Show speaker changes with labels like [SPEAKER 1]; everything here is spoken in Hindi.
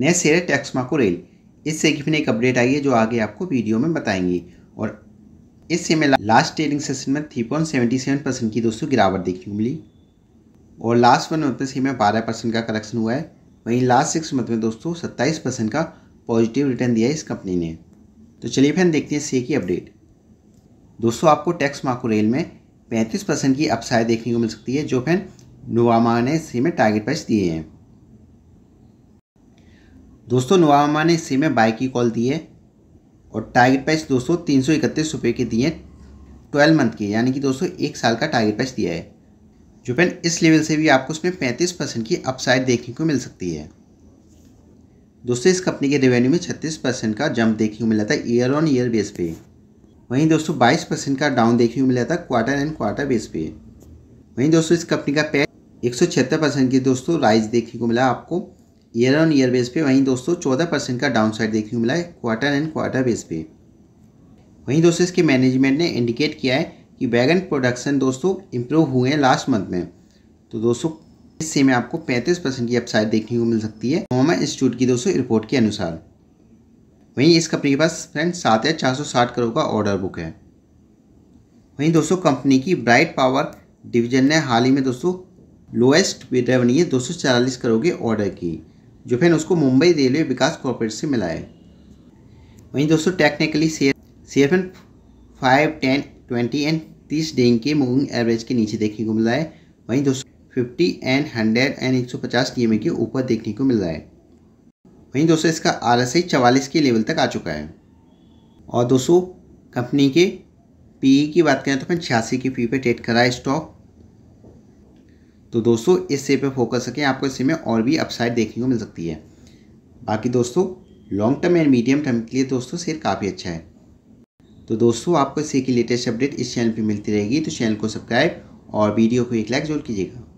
[SPEAKER 1] नए सेरे टैक्समा को रेल इससे सेगमेंट में एक अपडेट आई है जो आगे आपको वीडियो में बताएंगे और इससे में लास्ट ट्रेडिंग सेशन में three point seventy seven percent की दोस्तों गिरावट देखने को मिली और लास्ट वन मंथ में सी में बारह परसेंट का करेक्शन हुआ है वहीं लास्ट सिक्स मंथ में दोस्तों सत्ताईस परसेंट का पॉजिटिव रिटर्न दिया है इस कंपनी ने तो चलिए फैन देखते हैं सी की अपडेट दोस्तों आपको टैक्स माको रेल में पैंतीस परसेंट की अपसाई देखने को मिल सकती है जो फैन नोवामा ने सी में टारगेट प्राइस दिए हैं दोस्तों नोवामा ने इसी में बाइक की कॉल दी है और टारगेट प्राइस दोस्तों तीन सौ इकतीस रुपये के दिए ट्वेल्व मंथ के यानी कि दोस्तों एक साल का टारगेट प्राइस दिया है जो पेन इस लेवल से भी आपको उसमें पैंतीस परसेंट की अपसाइड देखने को मिल सकती है दोस्तों इस कंपनी के रेवेन्यू में छत्तीस परसेंट का जंप देखने को मिला था ईयर ऑन ईयर बेस पे वहीं दोस्तों बाईस परसेंट का डाउन देखने को मिला था क्वार्टर एंड क्वार्टर बेस पे वहीं दोस्तों इस कंपनी का पैर एक सौ छिहत्तर परसेंट की दोस्तों राइज देखने को मिला आपको ईयर ऑन ईयर बेस पे वहीं दोस्तों चौदह परसेंट का डाउन साइड देखने को मिला है क्वार्टर एंड क्वार्टर बेस पे वहीं दोस्तों इसके मैनेजमेंट ने इंडिकेट किया है कि वैगन प्रोडक्शन दोस्तों इम्प्रूव हुए हैं लास्ट मंथ में तो दोस्तों इससे में आपको पैंतीस परसेंट की अपसाइड देखने को मिल सकती है मोमा इंस्टीट्यूट की दोस्तों रिपोर्ट के अनुसार वहीं इस कंपनी के पास फ्रेंड सात या चार करोड़ का ऑर्डर बुक है वहीं दोस्तों कंपनी की ब्राइट पावर डिवीजन ने हाल ही में दोस्तों लोएस्ट रेवन्यू दो सौ करोड़ के ऑर्डर की जो फिर उसको मुंबई रेलवे विकास कॉरपोरेट से मिला है वहीं दोस्तों technically C F N five ten twenty and तीस डेंग के मूविंग एवरेज के नीचे देखने को मिला है वहीं दोस्तों फिफ्टी एंड हंड्रेड एंड एक सौ पचास डी एम ए के ऊपर देखने को मिल रहा है वहीं दोस्तों इसका आर एस आई चवालीस के लेवल तक आ चुका है और दोस्तों कंपनी के पी e की बात करें तो फिर छियासी के पी पे ट्रेड करा है स्टॉक तो दोस्तों इस से पे फोकस करके आपको इस में और भी अपसाइड देखने को मिल सकती है बाकी दोस्तों long term and medium term के लिए दोस्तों शेयर काफ़ी अच्छा है तो दोस्तों आपको इसी की लेटेस्ट अपडेट इस चैनल पर मिलती रहेगी तो चैनल को सब्सक्राइब और वीडियो को एक लाइक जरूर कीजिएगा